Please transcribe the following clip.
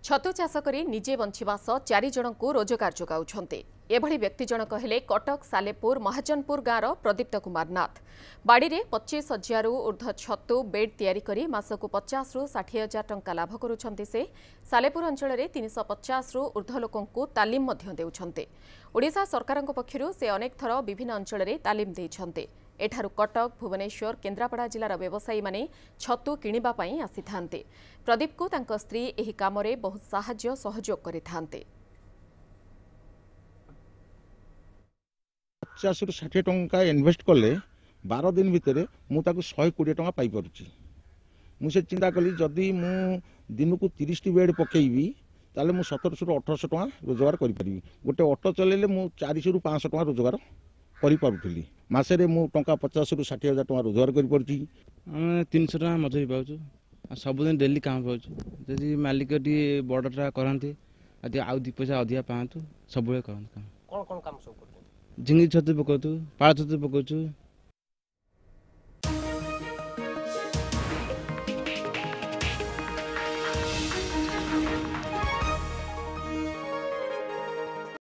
निजे छतुचाषे बञ्चास चारिजको रोजगार जोगाउँदै व्यक्ति जनक कटक सालेपुर महाजनपुर गाँ प्रदीप्त कुमार नाथ बाडि पचिश हजार उर्ध्व छतु बेड तयारी मासकु पचास रुठी हजार टा लाभी सालेपुर अञ्चर तिनश पचास रुर्ध्व लोकतामशा सरकारको अनेक थर विभिन्न अञ्चर तालीम दिन ଏଠାରୁ କଟକ ଭୁବନେଶ୍ୱର କେନ୍ଦ୍ରାପଡ଼ା ଜିଲ୍ଲାର ବ୍ୟବସାୟୀମାନେ ଛତୁ କିଣିବା ପାଇଁ ଆସିଥାନ୍ତି ପ୍ରଦୀପଙ୍କୁ ତାଙ୍କ ସ୍ତ୍ରୀ ଏହି କାମରେ ବହୁତ ସାହାଯ୍ୟ ସହଯୋଗ କରିଥାନ୍ତି ପଚାଶରୁ ଷାଠିଏ ଟଙ୍କା ଇନଭେଷ୍ଟ କଲେ ବାର ଦିନ ଭିତରେ ମୁଁ ତାକୁ ଶହେ କୋଡ଼ିଏ ଟଙ୍କା ପାଇପାରୁଛି ମୁଁ ସେ ଚିନ୍ତା କଲି ଯଦି ମୁଁ ଦିନକୁ ତିରିଶଟି ବେଡ୍ ପକାଇବି ତାହେଲେ ମୁଁ ସତରଶହରୁ ଅଠରଶହ ଟଙ୍କା ରୋଜଗାର କରିପାରିବି ଗୋଟେ ଅଟୋ ଚଲାଇଲେ ମୁଁ ଚାରିଶହରୁ ପାଞ୍ଚଶହ ଟଙ୍କା ରୋଜଗାର କରିପାରୁଥିଲି मासे म टा पचास रुठी हजार टा रोजगार गरिपिति टा मजुरी सब दिन डेली काम पाएछु जति मालिक टि बडा गरा आउँ दुई पैसा अधिक पाँच सबै कम झिँच छतु पकाउँछु पा छु